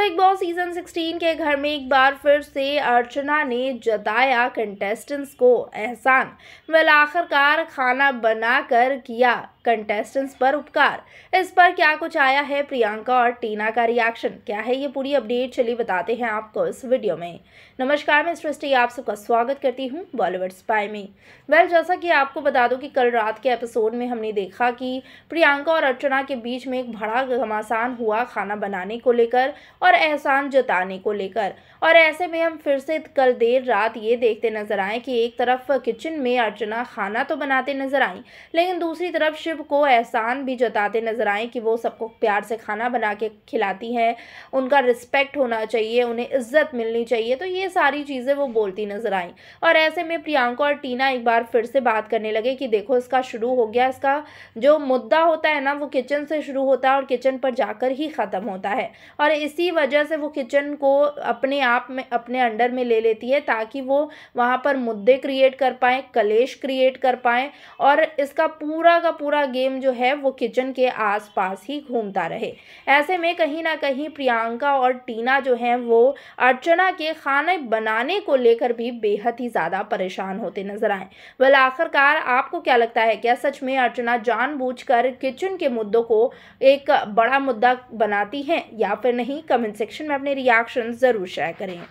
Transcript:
big boss season 16 के घर में एक बार फिर से अर्चना ने जताया कंटेस्टेंट्स को एहसान वेल आखिरकार खाना बनाकर किया कंटेस्टेंट्स पर उपकार इस पर क्या कुछ आया है प्रियंका और टीना का रिएक्शन क्या है ये पूरी अपडेट चलिए बताते हैं आपको इस वीडियो में नमस्कार मैं सृष्टि आप सबका स्वागत करती हूँ बॉलीवुड स्पाई में वेल जैसा कि आपको बता दूँ कि कल रात के एपिसोड में हमने देखा कि प्रियंका और अर्चना के बीच में एक बड़ा घमासान हुआ खाना बनाने को लेकर और और एहसान जताने को लेकर और ऐसे में हम फिर से कल देर रात ये देखते नजर आए कि एक तरफ किचन में अर्चना खाना तो बनाते नजर आई लेकिन दूसरी तरफ शिव को एहसान भी जताते नजर आए कि वो सबको प्यार से खाना बना के खिलाती हैं उनका रिस्पेक्ट होना चाहिए उन्हें इज्जत मिलनी चाहिए तो ये सारी चीज़ें वो बोलती नजर आई और ऐसे में प्रियंका और टीना एक बार फिर से बात करने लगे कि देखो इसका शुरू हो गया इसका जो मुद्दा होता है ना वो किचन से शुरू होता है और किचन पर जाकर ही ख़त्म होता है और इसी इसी वजह से वो किचन को अपने आप में अपने अंडर में ले लेती है ताकि वो वहाँ पर मुद्दे क्रिएट कर पाएँ कलेश क्रिएट कर पाएँ और इसका पूरा का पूरा गेम जो है वो किचन के आसपास ही घूमता रहे ऐसे में कहीं ना कहीं प्रियंका और टीना जो हैं वो अर्चना के खाने बनाने को लेकर भी बेहद ही ज़्यादा परेशान होते नजर आए वाल आखिरकार आपको क्या लगता है क्या सच में अर्चना जानबूझ किचन के मुद्दों को एक बड़ा मुद्दा बनाती हैं या फिर नहीं कम कमेंट सेक्शन में अपने रिएक्शन ज़रूर शेयर करें